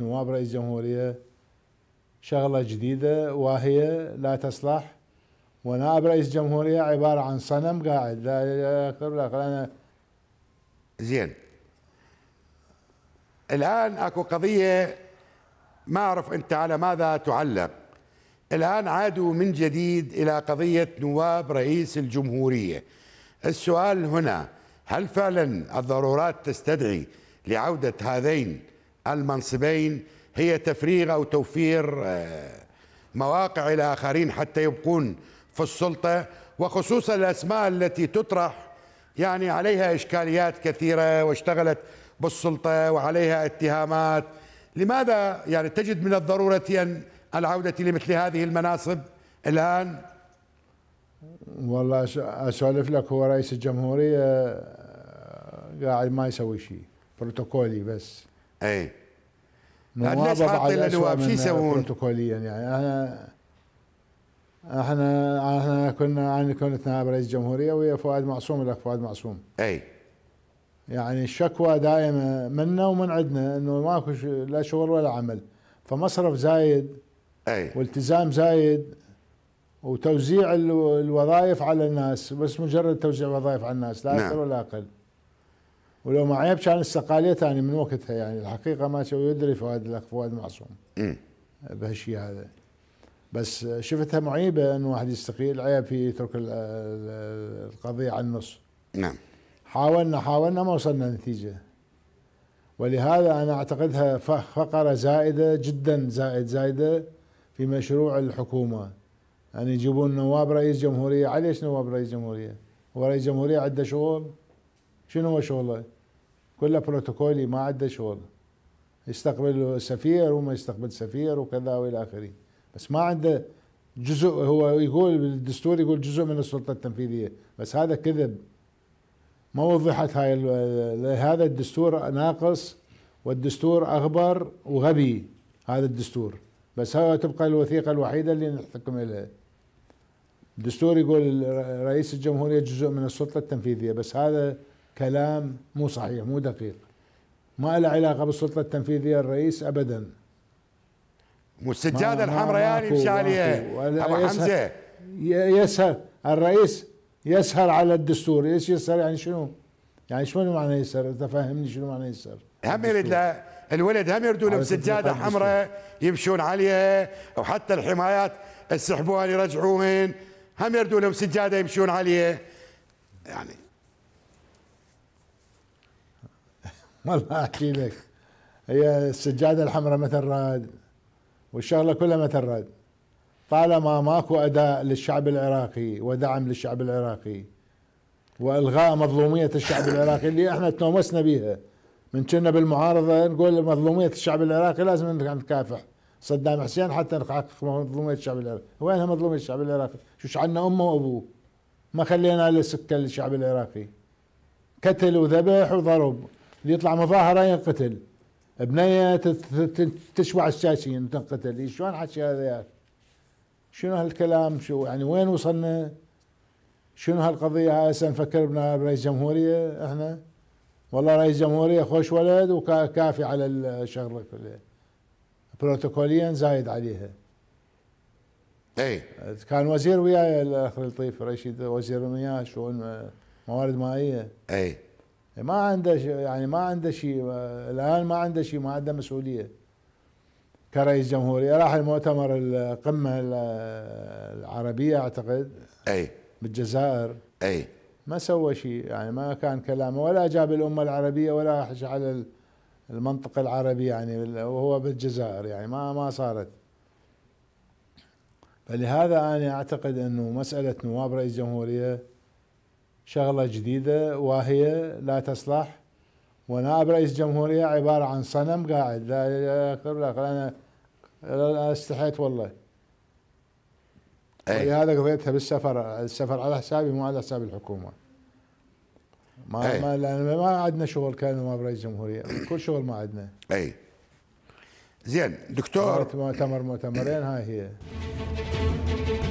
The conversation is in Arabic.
نواب رئيس جمهورية شغلة جديدة وهي لا تصلح ونائب رئيس جمهورية عبارة عن صنم قاعد لا أكثر ولا أقل أنا زين الآن أكو قضية ما أعرف أنت على ماذا تعلق الآن عادوا من جديد إلى قضية نواب رئيس الجمهورية السؤال هنا هل فعلا الضرورات تستدعي لعودة هذين المنصبين هي تفريغ أو توفير آه، مواقع إلى آخرين حتى يبقون في السلطة وخصوصا الأسماء التي تطرح يعني عليها إشكاليات كثيرة واشتغلت بالسلطة وعليها اتهامات لماذا يعني تجد من الضرورة أن العودة لمثل هذه المناصب الآن والله أسولف لك هو رئيس الجمهورية آه، قاعد ما يسوي شيء بروتوكولي بس اي الناس حاطين لنا شو يسوون؟ بروتوكوليا يعني انا احنا احنا كنا انا كنت نائب رئيس الجمهوريه ويا فؤاد معصوم الاخ فؤاد معصوم اي يعني الشكوى دائمه منا ومن عندنا انه ماكو لا شغل ولا عمل فمصرف زايد اي والتزام زايد وتوزيع الوظائف على الناس بس مجرد توزيع وظائف على الناس لا اكثر نعم. ولا اقل ولو ما عيب كان استقاليه ثاني من وقتها يعني الحقيقه ما سوى يدري فؤاد الاخ فؤاد معصوم بهالشيء هذا بس شفتها معيبه ان واحد يستقيل عيب في يترك القضيه على النص نعم حاولنا حاولنا ما وصلنا نتيجه ولهذا انا اعتقدها فقره زائده جدا زائد زائده في مشروع الحكومه يعني يجيبون نواب رئيس جمهوريه عليش نواب رئيس جمهوريه هو رئيس جمهوريه عنده شغل شنو هو شغله؟ كله بروتوكولي ما عنده شغل يستقبل سفير وما يستقبل سفير وكذا والى اخره بس ما عنده جزء هو يقول بالدستور يقول جزء من السلطه التنفيذيه بس هذا كذب ما وضحت هاي هذا الدستور ناقص والدستور اغبر وغبي هذا الدستور بس هو تبقى الوثيقه الوحيده اللي نحكم لها الدستور يقول رئيس الجمهوريه جزء من السلطه التنفيذيه بس هذا كلام مو صحيح مو دقيق ما له علاقة بالسلطة التنفيذية الرئيس أبدا والسجادة الحمراء يعني مش عليها أبو حمزة يسهر الرئيس يسهر على الدستور ايش يسهر يعني شنو يعني شنو معنى يسهر انت فاهمني شنو معنى يسهر هم يرد الولد هم يردوا له سجاده حمراء يمشون عليها وحتى الحمايات السحبوها يرجعوهن هم يردوا له سجاده يمشون عليها يعني والله احكي لك هي السجاده الحمراء مثل راد والشغله كلها مثل راد طالما ماكو اداء للشعب العراقي ودعم للشعب العراقي والغاء مظلوميه الشعب العراقي اللي احنا تنومسنا بيها من كنا بالمعارضه نقول مظلوميه الشعب العراقي لازم نكافح صدام حسين حتى نحقق مظلوميه الشعب العراقي، وينها مظلوميه الشعب العراقي؟ شو عنا امه وابوه؟ ما خلينا له سكه للشعب العراقي. قتل وذبح وضرب اللي يطلع مظاهره ينقتل بنيه تشوع الشاشه تنقتل إيه، شلون حكي هذا يا شنو هالكلام شو يعني وين وصلنا شنو هالقضية هسه نفكر بنا برئيس جمهورية احنا والله رئيس جمهورية خوش ولد وكافي على الشغلة كلها بروتوكوليا زايد عليها اي كان وزير وياي الاخ لطيف رشيد وزير المياه شؤون موارد مائية اي ما عنده يعني ما عنده شيء الان ما عنده شيء ما عنده مسؤوليه كرئيس جمهوريه راح المؤتمر القمه العربيه اعتقد اي بالجزائر اي ما سوى شيء يعني ما كان كلامه ولا جاب الامه العربيه ولا حش على المنطقه العربيه يعني وهو بالجزائر يعني ما ما صارت فلهذا انا اعتقد انه مساله نواب رئيس جمهوريه شغلة جديدة وهي لا تصلح ونائب رئيس جمهورية عبارة عن صنم قاعد لا لا أنا أنا استحيت والله أي. هذا قضيتها بالسفر السفر على حسابي مو على حساب الحكومة ما أي. ما لأن ما عندنا شغل كان ما برئيس جمهورية كل شغل ما عندنا أي زين دكتور مؤتمر مؤتمرين هاي هي